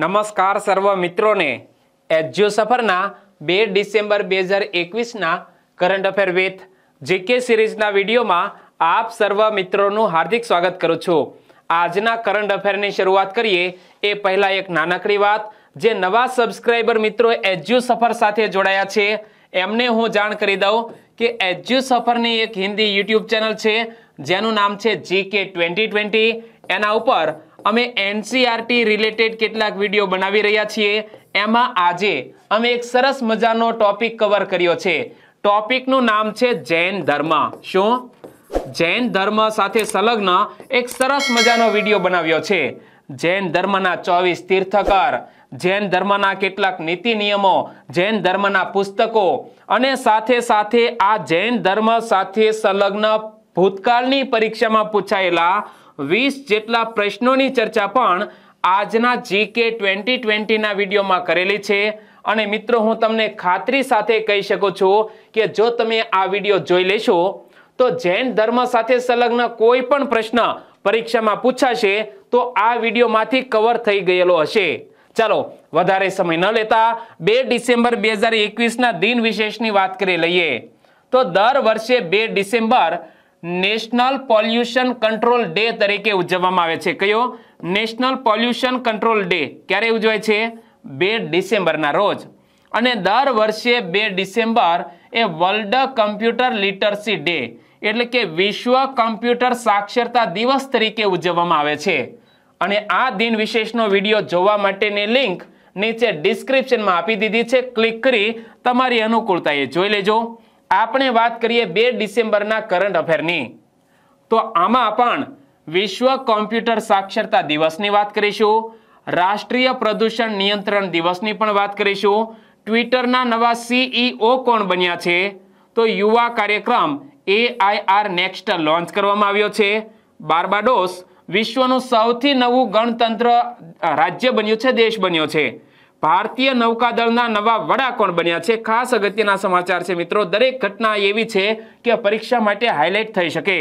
નમસ્કાર સર્વ મિત્રોને એજ્યુ સફરના બે ડિસેમ્બર બે હજાર એકવીસના કરંટ અફેર વિથ જીકે સિરીઝના વિડીયોમાં આપ સર્વ મિત્રોનું હાર્દિક સ્વાગત કરું છું આજના કરંટ અફેરની શરૂઆત કરીએ એ પહેલાં એક નાનકડી વાત જે નવા સબસ્ક્રાઈબર મિત્રો એજ્યુ સફર સાથે જોડાયા છે એમને હું જાણ કરી દઉં કે એજ્યુ સફરની એક હિન્દી યુટ્યુબ ચેનલ છે જેનું નામ છે જીકે ટ્વેન્ટી ટ્વેન્ટી એના ઉપર અમે એનસીઆરટી રિલેટેડ e કેટલાક વિડીયો બનાવી રહ્યા છીએ એમાં આજે અમે એક સરસ મજાનો ટોપિક કવર કર્યો છે ટોપિકનું નામ છે જૈન ધર્મ શું જૈન ધર્મ સાથે સંલગ્ન એક સરસ મજાનો વિડીયો બનાવ્યો છે જૈન ધર્મના ચોવીસ તીર્થકર જૈન ધર્મના કેટલાક નીતિ નિયમો જૈન ધર્મના પુસ્તકો અને સાથે સાથે આ જૈન ધર્મ સાથે સંલગ્ન ભૂતકાળની પરીક્ષામાં પૂછાયેલા વીસ જેટલા પ્રશ્નોની ચર્ચા પણ આજના જીકે ટ્વેન્ટી ટ્વેન્ટીના વિડીયોમાં કરેલી છે અને મિત્રો હું તમને ખાતરી સાથે કહી શકું છું કે જો તમે આ વિડીયો જોઈ લેશો તો જૈન ધર્મ સાથે સંલગ્ન કોઈ પણ પ્રશ્ન પરીક્ષામાં પૂછાશે તો આ વિડીયોમાંથી કવર થઈ ગયેલો હશે ચાલો વધારે સમય ન લેતા બે ડિસેમ્બર બે હજાર એકવીસના દિન વિશેષની વાત કરી લઈએ તો દર વર્ષે બે December national pollution control day તરીકે ઉજવવામાં આવે છે કયો નેશનલ પોલ્યુશન કંટ્રોલ ડે ક્યારે ઉજવાય છે બે ડિસેમ્બરના રોજ અને દર વર્ષે બે ડિસેમ્બર એ વર્લ્ડ કમ્પ્યુટર લિટરસી ડે એટલે કે વિશ્વ કમ્પ્યુટર સાક્ષરતા દિવસ તરીકે ઉજવવામાં આવે છે અને આ દિન વિશેષનો વિડીયો જોવા માટેની લિંક નીચે ડિસ્ક્રિપ્શનમાં આપી દીધી છે ક્લિક કરી તમારી અનુકૂળતા એ જોઈ લેજો આપણે વાત કરીએ બે ડિસેમ્બરના કરંટ અફેરની તો આમાં પણ વિશ્વ કોમ્પ્યુટર સાક્ષરતા દિવસની વાત કરીશું રાષ્ટ્રીય પ્રદૂષણ નિયંત્રણ દિવસની પણ વાત કરીશું ટ્વિટરના નવા સીઈઓ e કોણ બન્યા છે તો યુવા કાર્યક્રમ એઆઈઆર નેક્સ્ટ લોન્ચ કરવામાં આવ્યો છે બાર્બાડોસ વિશ્વનું સૌથી નવું ગણતંત્ર રાજ્ય બન્યું છે દેશ બન્યો છે ભારતીય નૌકાદળના નવા વડા કોણ બન્યા છે ખાસ અગત્યના સમાચાર છે મિત્રો દરેક ઘટના એવી છે કે પરીક્ષા માટે હાઇલાઇટ થઈ શકે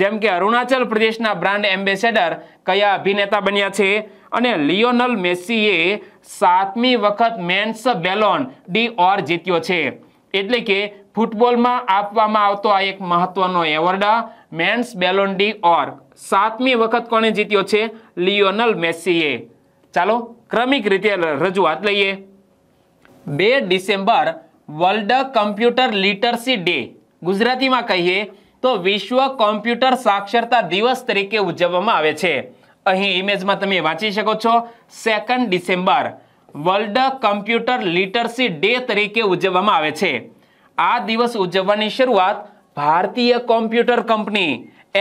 જેમ કે અરુણાચલ પ્રદેશના બ્રાન્ડ એમ્બેસેડર કયા અભિનેતા બન્યા છે અને લિયોનલ મેસ્સીએ સાતમી વખત મેન્સ બેલોન ડી ઓર જીત્યો છે એટલે કે ફૂટબોલમાં આપવામાં આવતો આ એક મહત્વનો award men's Ballon d'Or સાતમી વખત કોણે જીત્યો છે લિયોનલ મેસ્સીએ ચાલો ક્રમિક રીતે રજૂઆત લઈએ બે December world computer literacy day ગુજરાતીમાં કહીએ તો વિશ્વ કોમ્પ્યુટર સાક્ષરતા દિવસ તરીકે ઉજવવામાં આવે છે અહીં ઇમેજમાં તમે વાંચી શકો છો second December world computer literacy day તરીકે ઉજવવામાં આવે છે આ દિવસ ઉજવવાની શરૂઆત ભારતીય કોમ્પ્યુટર કંપની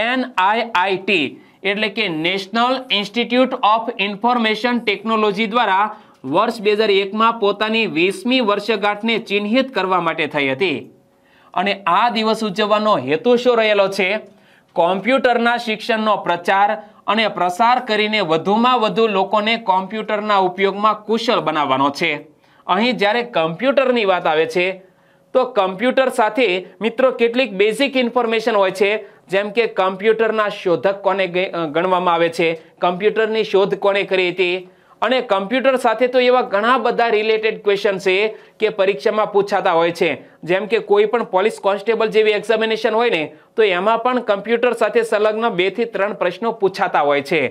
એનઆઈઆઈટી એટલે કે national institute of information technology દ્વારા વર્ષ બે હજાર એકમાં પોતાની વીસમી વર્ષગાંઠને ચિહ્નિત કરવા માટે થઈ હતી અને આ દિવસ ઉજવવાનો હેતુ શું રહેલો છે કોમ્પ્યુટરના શિક્ષણનો પ્રચાર અને પ્રસાર કરીને વધુમાં વધુ લોકોને કોમ્પ્યુટરના ઉપયોગમાં કુશળ બનાવવાનો છે અહીં જ્યારે કમ્પ્યુટરની વાત આવે છે તો કમ્પ્યુટર સાથે મિત્રો કેટલીક બેઝિક ઇન્ફોર્મેશન હોય છે જેમ કે કમ્પ્યુટરના શોધક કોને ગણવામાં આવે છે કમ્પ્યુટરની શોધ કોને કરી હતી અને કમ્પ્યુટર સાથે તો એવા ઘણા બધા રિલેટેડ ક્વેશ્ચન છે કે પરીક્ષામાં પૂછાતા હોય છે જેમ કે કોઈ પણ પોલીસ કોન્સ્ટેબલ જેવી એક્ઝામિનેશન હોય ને તો એમાં પણ કમ્પ્યુટર સાથે સંલગ્ન બેથી ત્રણ પ્રશ્નો પૂછાતા હોય છે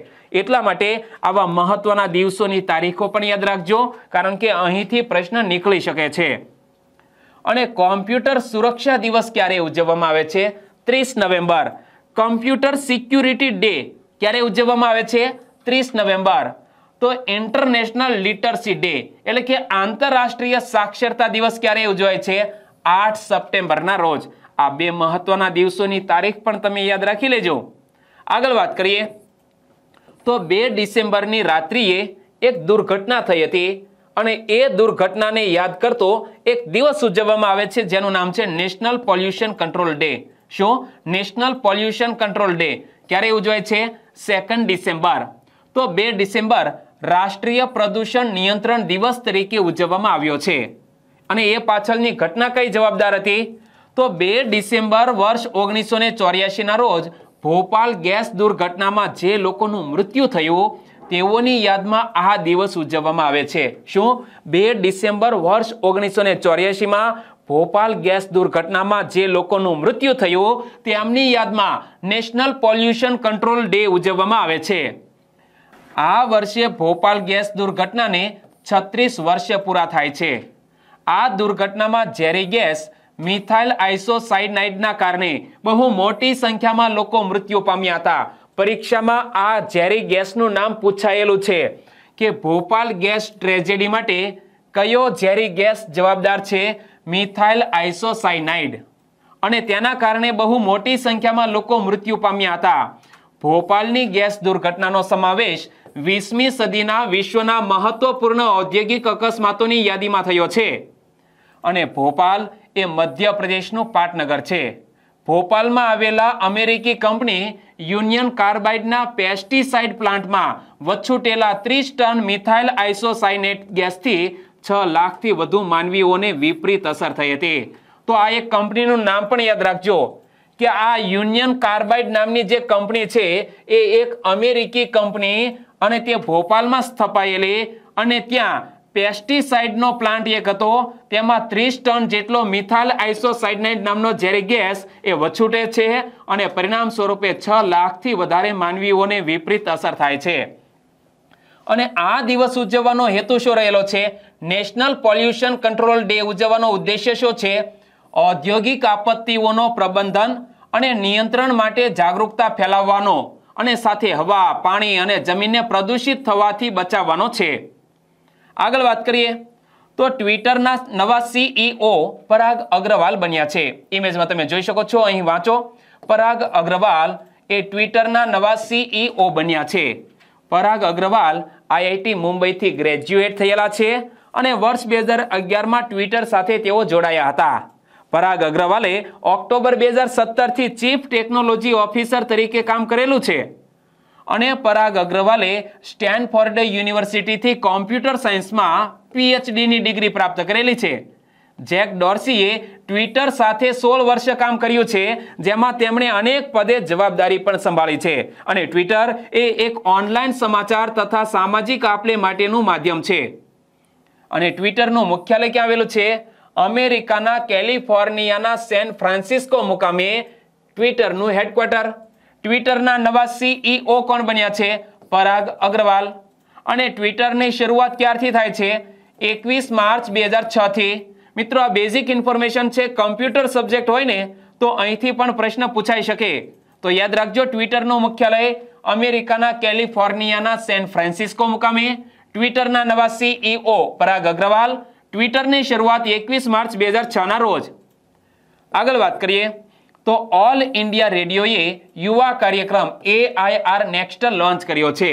એટલા માટે આવા મહત્વના દિવસોની તારીખો પણ યાદ રાખજો કારણ કે અહીંથી પ્રશ્ન નીકળી શકે છે અને કોમ્પ્યુટર સુરક્ષા દિવસ ક્યારે ઉજવવામાં આવે છે ત્રીસ નવેમ્બર કમ્પ્યુટર સિક્યુરિટી ડે ક્યારે ઉજવવામાં આવે છે ત્રીસ નવેમ્બર તો ઇન્ટરનેશનલ લિટરસી ડે એટલે કે આંતરરાષ્ટ્રીય સાક્ષરતા દિવસ ક્યારે ઉજવાય છે આઠ સપ્ટેમ્બરના રોજ આ બે મહત્વના દિવસોની તારીખ પણ તમે યાદ રાખી લેજો આગળ વાત કરીએ તો બે ડિસેમ્બરની રાત્રિએ એક દુર્ઘટના થઈ હતી અને એ દુર્ઘટનાને યાદ કરતો એક દિવસ ઉજવવામાં આવે છે જેનું નામ છે નેશનલ પોલ્યુશન કંટ્રોલ ડે શું નેશનલ પોલ્યુશન કંટ્રોલ ડે ક્યારે ઉજવાય છે સેકન્ડ ડિસેમ્બર તો બે ડિસેમ્બર રાષ્ટ્રીય પ્રદૂષણ નિયંત્રણ દિવસ તરીકે ઉજવવામાં આવ્યો છે અને એ પાછળની ઘટના કઈ જવાબદાર હતી તો બે ડિસેમ્બર વર્ષ ઓગણીસો ને ચોર્યાસીના રોજ ભોપાલ ગેસ દુર્ઘટનામાં જે લોકોનું મૃત્યુ થયું તેઓની યાદમાં આ દિવસ ઉજવવામાં આવે છે શું બે ડિસેમ્બર વર્ષ ઓગણીસો ને ચોર્યાસીમાં ભોપાલ ગેસ દુર્ઘટનામાં જે લોકોનું મૃત્યુ થયું તેમની યાદમાં નેશનલ પોલ્યુશન કંટ્રોલ ડે ઉજવવામાં આવે છે આ વર્ષે ભોપાલ ગેસ દુર્ઘટનાને છત્રીસ વર્ષ પૂરા થાય છે આ દુર્ઘટનામાં ઝેરી ગેસ મિથાઇલ આઇસોસાઇનાઇડના કારણે બહુ મોટી સંખ્યામાં લોકો મૃત્યુ પામ્યા હતા પરીક્ષામાં આ ઝેરી ગેસનું નામ પૂછાયેલું છે કે ભોપાલ ગેસ ટ્રેજેડી માટે કયો ઝેરી ગેસ જવાબદાર છે મિથાઇલ આઇસોસાયનાઇડ અને તેના કારણે બહુ મોટી સંખ્યામાં લોકો મૃત્યુ પામ્યા હતા ભોપાલની ગેસ દુર્ઘટનાનો સમાવેશ વીસમી સદીના વિશ્વના મહત્વપૂર્ણ ઔદ્યોગિક અકસ્માતોની યાદીમાં થયો છે અને ભોપાલ એ મધ્યપ્રદેશનું પાટનગર છે ભોપાલમાં આવેલા અમેરિકી કંપની યુનિયન કાર્બાઇડના પેસ્ટિસાઇડ પ્લાન્ટમાં વચ્છુટેલા ત્રીસ ટન મિથાઇલ આઇસોસાઇનેટ ગેસથી છ લાખથી વધુ માનવીઓને વિપરીત અસર થઈ હતી તો આ એક કંપનીનું નામ પણ યાદ રાખજો કે આ યુનિયન કાર્બાઇડ નામની જે કંપની છે એ એક અમેરિકી કંપની અને તે ભોપાલમાં સ્થપાયેલી અને ત્યાં પેસ્ટિસાઇડનો પ્લાન્ટ એક હતો તેમાં ત્રીસ ટન જેટલો મિથાલ આઇસોસાઇડનાઇટ નામનો ઝેરી ગેસ એ વછૂટે છે અને પરિણામ સ્વરૂપે છ લાખથી વધારે માનવીઓને વિપરીત અસર થાય છે અને આ દિવસ ઉજવવાનો હેતુ શું રહેલો છે નેશનલ પોલ્યુશન કંટ્રોલ ડે ઉજવવાનો ઉદ્દેશ્ય શું છે ઔદ્યોગિક આપત્તિઓનો પ્રબંધન અને નિયંત્રણ માટે જાગૃતતા ફેલાવવાનો અને સાથે હવા પાણી અને જમીનને પ્રદૂષિત થવાથી બચાવવાનો છે આગળ વાત કરીએ તો ટ્વિટરના નવા સીઈઓ e પરાગ અગ્રવાલ બન્યા છે ઇમેજમાં તમે જોઈ શકો છો અહીં વાંચો પરાગ અગ્રવાલ એ ટ્વિટરના નવા સીઈઓ e બન્યા છે પરાગ અગ્રવાલ આઈઆઈટી મુંબઈથી ગ્રેજ્યુએટ થયેલા છે અને વર્ષ બે હજાર અગિયારમાં ટ્વિટર સાથે તેઓ જોડાયા હતા પરાગ અગ્રવાલે ઓક્ટોબર બે હજાર સત્તરથી ચીફ ટેકનોલોજી ઓફિસર તરીકે કામ કરેલું છે અને પરાગ અગ્રવાલે સ્ટેનફોર્ડ યુનિવર્સિટીથી કોમ્પ્યુટર સાયન્સમાં પીએચડીની ડિગ્રી પ્રાપ્ત કરેલી છે જેક ડોર્સીએ ટ્વિટર સાથે સોળ વર્ષ કામ કર્યું છે જેમાં તેમણે અનેક પદે જવાબદારી પણ સંભાળી છે અને ટ્વિટર એ એક ઓનલાઈન સમાચાર તથા સામાજિક આપલે માટેનું માધ્યમ છે અને ટ્વિટરનું મુખ્યાલય ક્યાં આવેલું છે અમેરિકાના કેલિફોર્નિયાના સેન ફ્રાન્સિસ્કો મુકામે ટ્વિટરનું હેડક્વાર્ટર ટ્વિટરના નવા સીઈઓ e કોણ બન્યા છે પરાગ અગ્રવાલ અને ટ્વિટરની શરૂઆત ક્યારથી થાય છે એકવીસ માર્ચ બે હજાર છથી થી મિત્રો આ બેઝિક ઇન્ફોર્મેશન છે કમ્પ્યુટર સબ્જેક્ટ હોય ને તો અહીંથી પણ પ્રશ્ન પૂછાઈ શકે તો યાદ રાખજો ટ્વિટરનું મુખ્યાલય અમેરિકાના કેલિફોર્નિયાના સેન ફ્રાન્સિસ્કો મુકામે ટ્વિટરના નવા સીઈઓ e પરાગ અગ્રવાલ ટ્વિટરની શરૂઆત એકવીસ માર્ચ બે હજાર ના રોજ આગળ વાત કરીએ તો ઓલ ઇન્ડિયા રેડિયોએ યુવા કાર્યક્રમ એઆઈઆર નેક્સ્ટ લોન્ચ કર્યો છે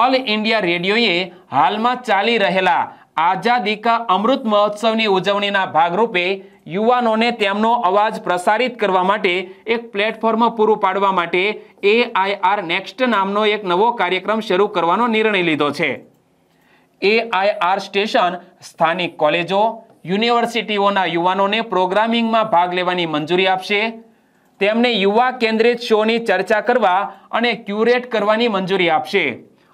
ઓલ ઇન્ડિયા રેડિયોએ હાલમાં ચાલી રહેલા આઝાદી કા અમૃત મહોત્સવની ઉજવણીના ભાગરૂપે યુવાનોને તેમનો અવાજ પ્રસારિત કરવા માટે એક પ્લેટફોર્મ પૂરું પાડવા માટે એઆઈઆર નેક્સ્ટ નામનો એક નવો કાર્યક્રમ શરૂ કરવાનો નિર્ણય લીધો છે એઆઈઆર સ્ટેશન સ્થાનિક કોલેજો યુનિવર્સિટીઓના યુવાનોને પ્રોગ્રામિંગમાં ભાગ લેવાની મંજૂરી આપશે તેમને યુવા કેન્દ્રિત શોની ચર્ચા કરવા અને ક્યુરેટ કરવાની મંજૂરી આપશે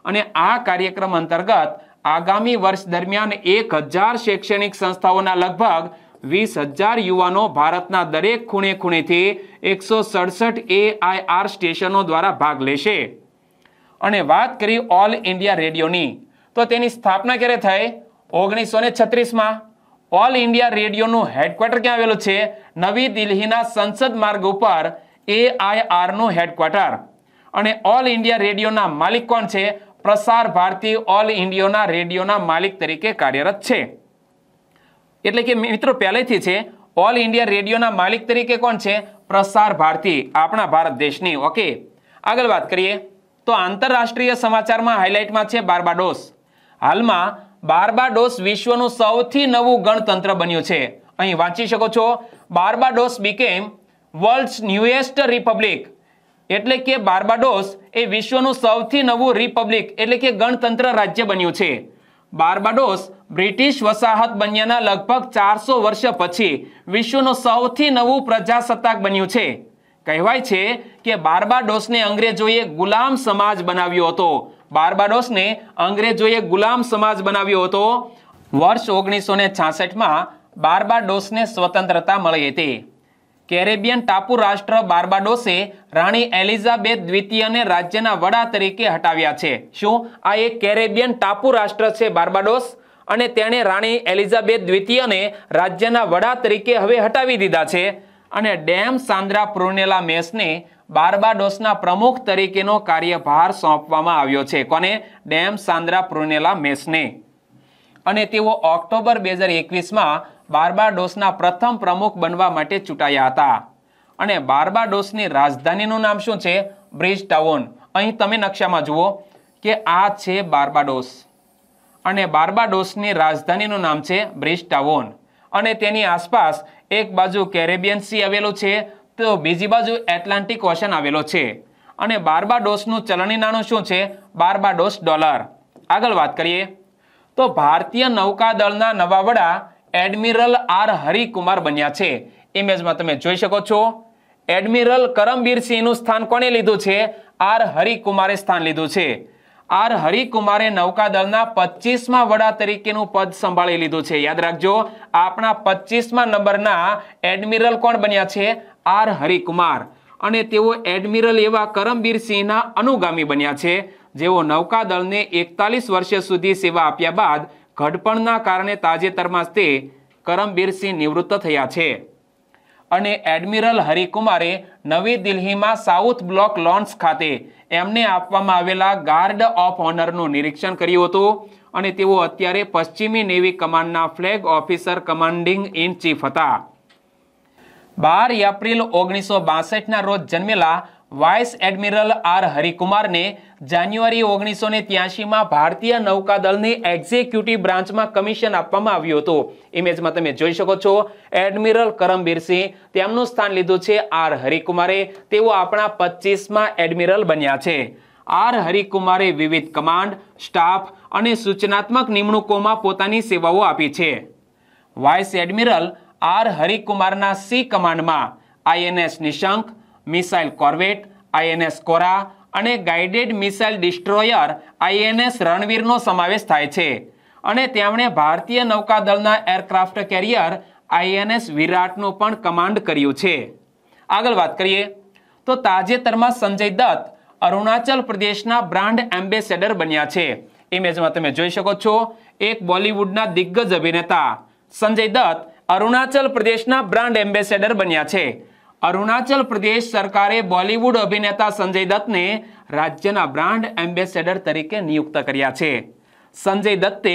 અને આ કાર્યક્રમ અંતર્ગત આગામી વર્ષ દરમિયાન એક હજાર શૈક્ષણિક સંસ્થાઓના લગભગ વીસ હજાર યુવાનો ભારતના દરેક ખૂણે ખૂણેથી એકસો સડસઠ એઆઈઆર સ્ટેશનો દ્વારા ભાગ લેશે અને વાત કરી ઓલ ઇન્ડિયા રેડિયોની તો તેની સ્થાપના ક્યારે થઈ ઓગણીસો ને છત્રીસમાં ઓલ ઇન્ડિયા રેડિયોનું હેડક્વાર્ટર ક્યાં આવેલું છે નવી દિલ્હીના સંસદ માર્ગ ઉપર એઆઈઆરનું હેડક્વાર્ટર અને ઓલ ઇન્ડિયા રેડિયોના માલિક કોણ છે પ્રસાર ભારતી ઓલ ઇન્ડિયોના રેડિયોના માલિક તરીકે કાર્યરત છે એટલે કે મિત્રો પહેલેથી છે ઓલ ઇન્ડિયા રેડિયોના માલિક તરીકે કોણ છે પ્રસાર ભારતી આપણા ભારત દેશની ઓકે આગળ વાત કરીએ તો આંતરરાષ્ટ્રીય સમાચારમાં હાઇલાઇટમાં છે બારબાડોસ હાલમાં બારબાડોસ વિશ્વનું સૌથી નવું ગણતંત્ર બન્યું છે અહીં વાંચી શકો છો Barbados became world's newest republic એટલે કે બાર્બાડોસ એ વિશ્વનું સૌથી નવું રિપબ્લિક એટલે કે ગણતંત્ર રાજ્ય બન્યું છે બાર્બાડોસ બ્રિટિશ વસાહત બન્યાના લગભગ ચારસો વર્ષ પછી વિશ્વનું સૌથી નવું પ્રજાસત્તાક બન્યું છે કહેવાય છે કે બાર્બાડોસને અંગ્રેજોએ ગુલામ સમાજ બનાવ્યો હતો બાર્બાડોસને અંગ્રેજોએ ગુલામ સમાજ બનાવ્યો હતો વર્ષ ઓગણીસો ને છાસઠમાં બાર્બાડોસને સ્વતંત્રતા મળી હતી કેરેબિયન ટાપુ રાષ્ટ્ર બાર્બાડોસે રાણી એલિઝાબેથ દ્વિતીયને રાજ્યના વડા તરીકે હટાવ્યા છે શું આ એક કેરેબિયન ટાપુ રાષ્ટ્ર છે બાર્બાડોસ અને તેણે રાણી એલિઝાબેથ દ્વિતીયને રાજ્યના વડા તરીકે હવે હટાવી દીધા છે અને ડેમ સાંદ્રા પ્રુનેલા મેસને બાર્બાડોસના પ્રમુખ તરીકેનો કાર્યભાર સોંપવામાં આવ્યો છે કોને ડેમ સાંદ્રા પ્રુનેલા મેસને અને તેઓ ઓક્ટોબર બે હજાર એકવીસમાં બાર્બાડોસના પ્રથમ પ્રમુખ બનવા માટે ચૂંટાયા હતા અને બારબાડોસની રાજધાનીનું નામ શું છે બ્રિજ ટાઉન અહીં તમે નકશામાં જુઓ કે આ છે બાર્બાડોસ અને બાર્બાડોસની રાજધાનીનું નામ છે બ્રિજ ટાઉન અને તેની આસપાસ એક બાજુ કેરેબિયન સી આવેલું છે તો બીજી બાજુ એટલાન્ટિક ઓશન આવેલો છે અને બાર્બાડોસનું ચલણી નાણું શું છે બાર્બાડોસ ડોલર આગળ વાત કરીએ તો ભારતીય નૌકાદળના નવા વડા એડમિરલ આર હરિકુમાર બન્યા છે ઇમેજમાં તમે જોઈ શકો છો એડમિરલ કરમબીર સિંહનું સ્થાન કોણે લીધું છે આર હરિકુમારે સ્થાન લીધું છે આર હરિકુમારે નૌકાદળના પચીસમાં વડા તરીકેનું પદ સંભાળી લીધું છે યાદ રાખજો આપણા પચીસમાં નંબરના એડમિરલ કોણ બન્યા છે આર હરિકુમાર અને તેઓ એડમિરલ એવા કરમબીર સિંહના અનુગામી બન્યા છે જેઓ નૌકાદળને એકતાલીસ વર્ષ સુધી સેવા આપ્યા બાદ ઘડપણના કારણે તાજેતરમાં તે કરમબીરસિંહ નિવૃત્ત થયા છે અને એડમિરલ હરિકુમારે નવી દિલ્હીમાં સાઉથ બ્લોક લોન્સ ખાતે એમને આપવામાં આવેલા ગાર્ડ ઓફ ઓનરનું નિરીક્ષણ કર્યું હતું અને તેઓ અત્યારે પશ્ચિમી નેવી કમાન્ડના flag officer commanding in chief હતા બાર એપ્રિલ ઓગણીસો બાસઠના રોજ જન્મેલા વાઇસ એડમિરલ આર હરિકુમારને જાન્યુઆરી ઓગણીસો ને ત્યાસીમાં ભારતીય નૌકાદળની એક્ઝિક્યુટિવ બ્રાન્ચમાં કમિશન આપવામાં આવ્યું હતું ઇમેજમાં તમે જોઈ શકો છો એડમિરલ કરમબીર સિંહ તેમનું સ્થાન લીધું છે આર હરિકુમારે તેઓ આપણા પચીસમાં એડમિરલ બન્યા છે આર હરિકુમારે વિવિધ કમાન્ડ સ્ટાફ અને સૂચનાત્મક નિમણૂકોમાં પોતાની સેવાઓ આપી છે વાઇસ એડમિરલ આર હરિકુમારના સી કમાન્ડમાં INS Nishank missile corvette INS Kora અને ગાઈડેડ મિસાઇલ ડિસ્ટ્રોયર આઈએનએસ રણવીરનો સમાવેશ થાય છે અને તેમણે ભારતીય નૌકાદળના એરક્રાફ્ટ કેરિયર આઈએનએસ વિરાટનું પણ કમાન્ડ કર્યું છે આગળ વાત કરીએ તો તાજેતરમાં સંજય દત્ત અરુણાચલ પ્રદેશના બ્રાન્ડ એમ્બેસેડર બન્યા છે ઇમેજમાં તમે જોઈ શકો છો એક બોલિવૂડના દિગ્ગજ અભિનેતા સંજય દત્ત અરુણાચલ પ્રદેશના બ્રાન્ડ એમ્બેસેડર બન્યા છે અરુણાચલ પ્રદેશ સરકારે બોલિવૂડ અભિનેતા સંજય દત્તને રાજ્યના બ્રાન્ડ એમ્બેસેડર તરીકે નિયુક્ત કર્યા છે સંજય દત્તે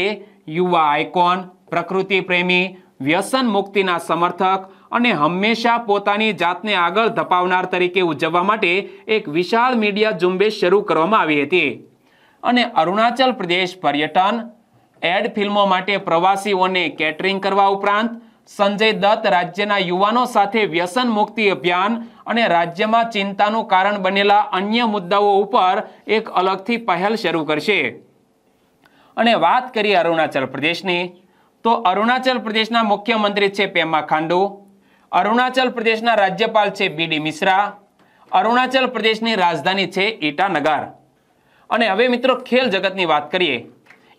યુવા આઇકોન પ્રકૃતિ પ્રેમી વ્યસન મુક્તિના સમર્થક અને હંમેશા પોતાની જાતને આગળ ધપાવનાર તરીકે ઉજવવા માટે એક વિશાળ મીડિયા ઝુંબેશ શરૂ કરવામાં આવી હતી અને અરુણાચલ પ્રદેશ પર્યટન એડ ફિલ્મો માટે પ્રવાસીઓને કેટરિંગ કરવા ઉપરાંત સંજય દત્ત રાજ્યના યુવાનો સાથે વ્યસન મુક્તિ અભિયાન અને રાજ્યમાં ચિંતાનું કારણ બનેલા અન્ય મુદ્દાઓ ઉપર એક અલગથી પહેલ શરૂ કરશે અને વાત કરીએ અરુણાચલ પ્રદેશની તો અરુણાચલ પ્રદેશના મુખ્યમંત્રી છે પેમા ખાંડુ અરુણાચલ પ્રદેશના રાજ્યપાલ છે બી ડી મિશ્રા અરુણાચલ પ્રદેશની રાજધાની છે ઈટાનગર અને હવે મિત્રો ખેલ જગતની વાત કરીએ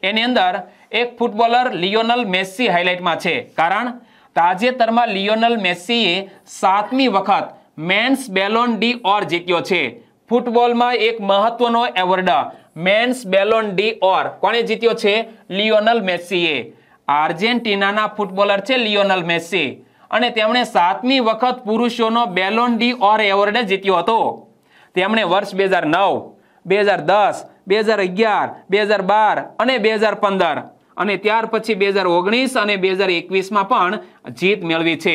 એની અંદર એક ફૂટબોલર લિયોનલ મેસ્સી હાઇલાઇટમાં છે કારણ તાજેતરમાં લિયોનલ મેસ્સીએ સાતમી વખત મેન્સ બેલોન ડી ઓર જીત્યો છે ફૂટબોલમાં એક મહત્વનો award men's Ballon d'Or કોણે જીત્યો છે લિયોનલ મેસ્સીએ આર્જેન્ટિનાના ફૂટબોલર છે લિયોનલ મેસ્સી અને તેમણે સાતમી વખત પુરુષોનો બેલોન ડી ઓર એવોર્ડ જીત્યો હતો તેમણે વર્ષ બે હજાર નવ બે હજાર દસ બે હજાર અગિયાર બે હજાર બાર અને બે હજાર પંદર અને ત્યાર પછી બે હજાર ઓગણીસ અને બે હજાર એકવીસમાં પણ જીત મેળવી છે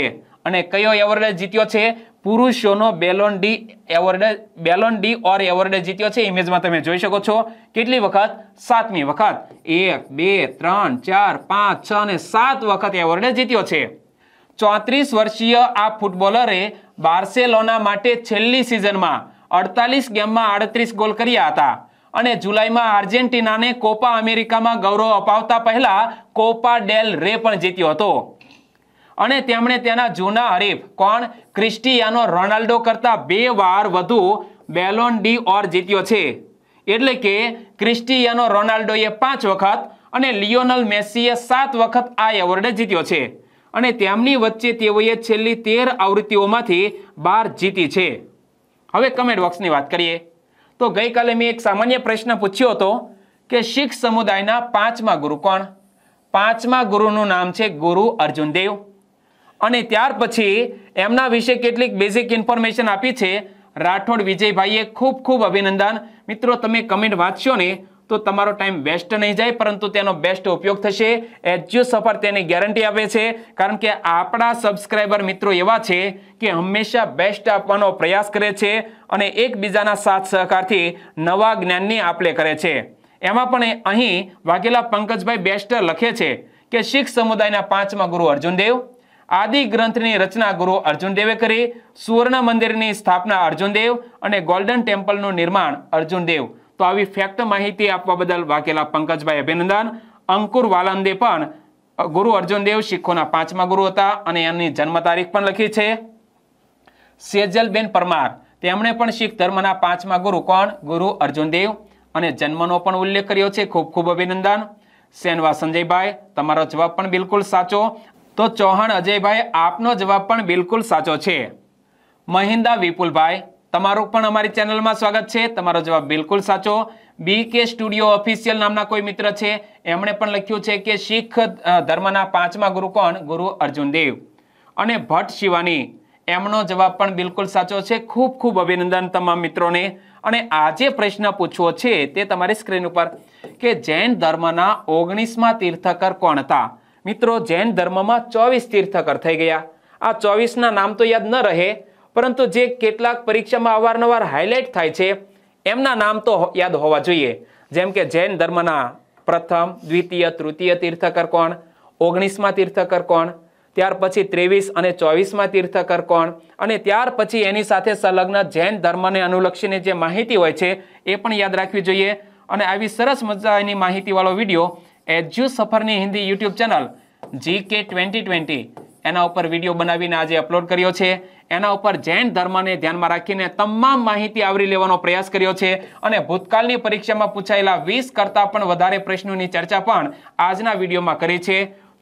અને કયો એવોર્ડ જીત્યો છે પુરુષોનો Ballon d award Ballon d'Or award જીત્યો છે ઇમેજમાં તમે જોઈ શકો છો કેટલી વખત સાતમી વખત એક બે ત્રણ ચાર પાંચ છ અને સાત વખત એવોર્ડ જીત્યો છે ચોત્રીસ વર્ષીય આ ફૂટબોલરે બાર્સેલોના માટે છેલ્લી સિઝનમાં અડતાલીસ ગેમમાં આડત્રીસ ગોલ કર્યા હતા અને જુલાઈમાં આર્જેન્ટિનાને કોપા અમેરિકામાં ગૌરવ અપાવતા પહેલા કોપા ડેલ રે પણ જીત્યો હતો અને તેમણે તેના જૂના હરીફ કોણ ક્રિસ્ટિયાનો રોનાલ્ડો કરતા બે વાર વધુ બેલોન ડી ઓર જીત્યો છે એટલે કે ક્રિસ્ટિયાનો રોનાલ્ડોએ પાંચ વખત અને લિયોનલ મેસીએ સાત વખત આ એવોર્ડ જીત્યો છે અને તેમની વચ્ચે તેઓએ છેલ્લી તેર આવૃત્તિઓમાંથી બાર જીતી છે હવે કમેન્ટ બોક્સની વાત કરીએ તો ગઈકાલે મેં એક સામાન્ય પ્રશ્ન પૂછ્યો હતો કે શીખ સમુદાયના પાંચમા ગુરુ કોણ પાંચમા ગુરુનું નામ છે ગુરુ અર્જુન દેવ અને ત્યાર પછી એમના વિશે કેટલીક બેઝિક ઇન્ફોર્મેશન આપી છે રાઠોડ વિજયભાઈએ ખૂબ ખૂબ અભિનંદન મિત્રો તમે કમેન્ટ વાંચશો ને તો તમારો ટાઈમ વેસ્ટ નહીં જાય પરંતુ તેનો બેસ્ટ ઉપયોગ થશે એચયુ સફર તેની ગેરંટી આપે છે કારણ કે આપણા સબસ્ક્રાઈબર મિત્રો એવા છે કે હંમેશા બેસ્ટ આપવાનો પ્રયાસ કરે છે અને એકબીજાના સાથ સહકારથી નવા જ્ઞાનની આપલે કરે છે એમાં પણ અહીં વાઘેલા પંકજભાઈ બેસ્ટ લખે છે કે શીખ સમુદાયના પાંચમા ગુરુ અર્જુનદેવ આદિ ગ્રંથની રચના ગુરુ અર્જુનદેવે કરી સુવર્ણ મંદિરની સ્થાપના અર્જુનદેવ અને ગોલ્ડન ટેમ્પલનું નિર્માણ અર્જુનદેવ તો આવી ફેક્ટ માહિતી આપવા બદલ વાકેલા પંકજભાઈ અભિનંદન અંકુર વાલંદે પણ ગુરુ અર્જુનદેવ શીખોના પાંચમા ગુરુ હતા અને એમની જન્મ તારીખ પણ લખી છે સેજલબેન પરમાર તેમણે પણ શીખ ધર્મના પાંચમા ગુરુ કોણ ગુરુ અર્જુનદેવ અને જન્મનો પણ ઉલ્લેખ કર્યો છે ખૂબ ખૂબ અભિનંદન સેનવા સંજયભાઈ તમારો જવાબ પણ બિલકુલ સાચો તો ચૌહાણ અજયભાઈ આપનો જવાબ પણ બિલકુલ સાચો છે મહિન્દા વિપુલભાઈ તમારું પણ અમારી ચેનલમાં સ્વાગત છે તમારો જવાબ બિલકુલ સાચો બી કે સ્ટુડિયો ઓફિશિયલ નામના કોઈ મિત્ર છે એમણે પણ લખ્યું છે કે શીખ ધર્મના પાંચમા ગુરુ કોણ ગુરુ અર્જુન દેવ અને ભટ્ટ શિવાની એમનો જવાબ પણ બિલકુલ સાચો છે ખૂબ ખૂબ અભિનંદન તમામ મિત્રોને અને આજે પ્રશ્ન પૂછવો છે તે તમારી સ્ક્રીન ઉપર કે જૈન ધર્મના ઓગણીસમાં તીર્થકર કોણ હતા મિત્રો જૈન ધર્મમાં ચોવીસ તીર્થકર થઈ ગયા આ ચોવીસના નામ તો યાદ ન રહે પરંતુ જે કેટલાક પરીક્ષામાં અવારનવાર હાઇલાઇટ થાય છે એમના નામ તો યાદ હોવા જોઈએ જેમ કે જૈન ધર્મના પ્રથમ દ્વિતીય તૃતીય તીર્થકર કોણ ઓગણીસમાં તીર્થકર કોણ ત્યાર પછી ત્રેવીસ અને ચોવીસમાં તીર્થકર કોણ અને ત્યાર પછી એની સાથે સંલગ્ન જૈન ધર્મને અનુલક્ષીને જે માહિતી હોય છે એ પણ યાદ રાખવી જોઈએ અને આવી સરસ મજાની માહિતીવાળો વિડીયો એજ્યુ સફરની Hindi YouTube channel G K twenty twenty એના ઉપર વિડીયો બનાવીને આજે અપલોડ કર્યો છે એના ઉપર જૈન ધર્મને ધ્યાનમાં રાખીને તમામ માહિતી આવરી લેવાનો પ્રયાસ કર્યો છે અને ભૂતકાળની પરીક્ષામાં પૂછાયેલા વીસ કરતાં પણ વધારે પ્રશ્નોની ચર્ચા પણ આજના વિડીયોમાં કરી છે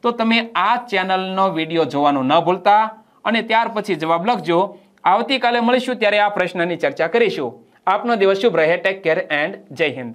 તો તમે આ ચેનલનો વિડીયો જોવાનું ન ભૂલતા અને ત્યાર પછી જવાબ લખજો આવતીકાલે મળીશું ત્યારે આ પ્રશ્નની ચર્ચા કરીશું આપનો દિવસ શુભ રહે ટેક કેર એન્ડ જય હિન્દ